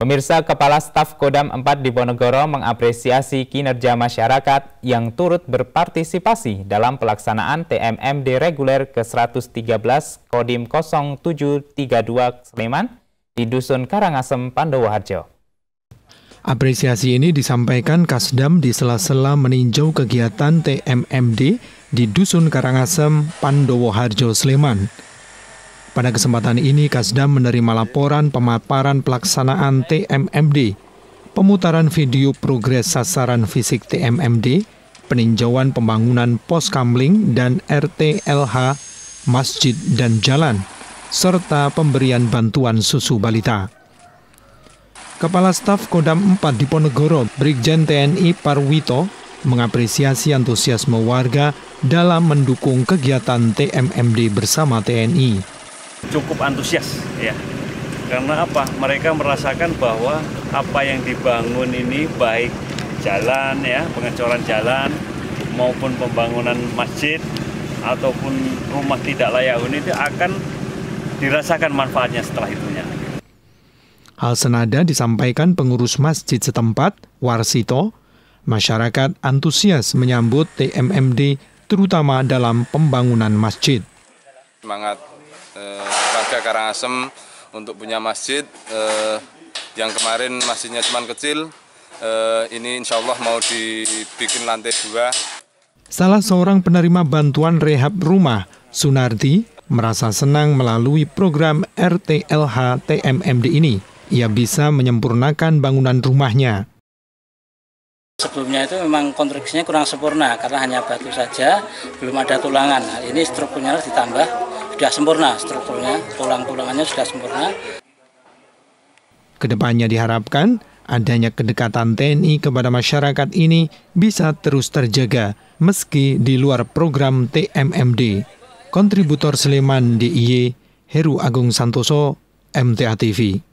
Pemirsa Kepala Staf Kodam 4 Bonegoro mengapresiasi kinerja masyarakat yang turut berpartisipasi dalam pelaksanaan TMMD reguler ke-113 Kodim 0732 Sleman di Dusun Karangasem, Pandowoharjo. Apresiasi ini disampaikan Kasdam di sela-sela meninjau kegiatan TMMD di Dusun Karangasem, Pandowoharjo, Sleman. Pada kesempatan ini, Kasdam menerima laporan pemaparan pelaksanaan TMMD, pemutaran video progres sasaran fisik TMMD, peninjauan pembangunan pos kamling dan RTLH, masjid dan jalan, serta pemberian bantuan susu balita. Kepala Staf Kodam 4 Diponegoro, Brigjen TNI Parwito, mengapresiasi antusiasme warga dalam mendukung kegiatan TMMD bersama TNI cukup antusias ya karena apa mereka merasakan bahwa apa yang dibangun ini baik jalan ya pengecoran jalan maupun pembangunan masjid ataupun rumah tidak layak huni itu akan dirasakan manfaatnya setelah itunya. Hal senada disampaikan pengurus masjid setempat, Warsito, masyarakat antusias menyambut TMMD terutama dalam pembangunan masjid. Semangat eh, warga Karangasem untuk punya masjid eh, yang kemarin masjidnya cuma kecil. Eh, ini insya Allah mau dibikin lantai dua. Salah seorang penerima bantuan rehab rumah, Sunardi, merasa senang melalui program RTLH TMMD ini. Ia bisa menyempurnakan bangunan rumahnya. Sebelumnya itu memang konstruksinya kurang sempurna karena hanya batu saja, belum ada tulangan. Nah, ini strukturnya harus ditambah sudah sempurna strukturnya, tulang-tulangannya sudah sempurna. Kedepannya diharapkan adanya kedekatan TNI kepada masyarakat ini bisa terus terjaga meski di luar program TMMD. Kontributor Sleman DIY Heru Agung Santoso, MTA TV.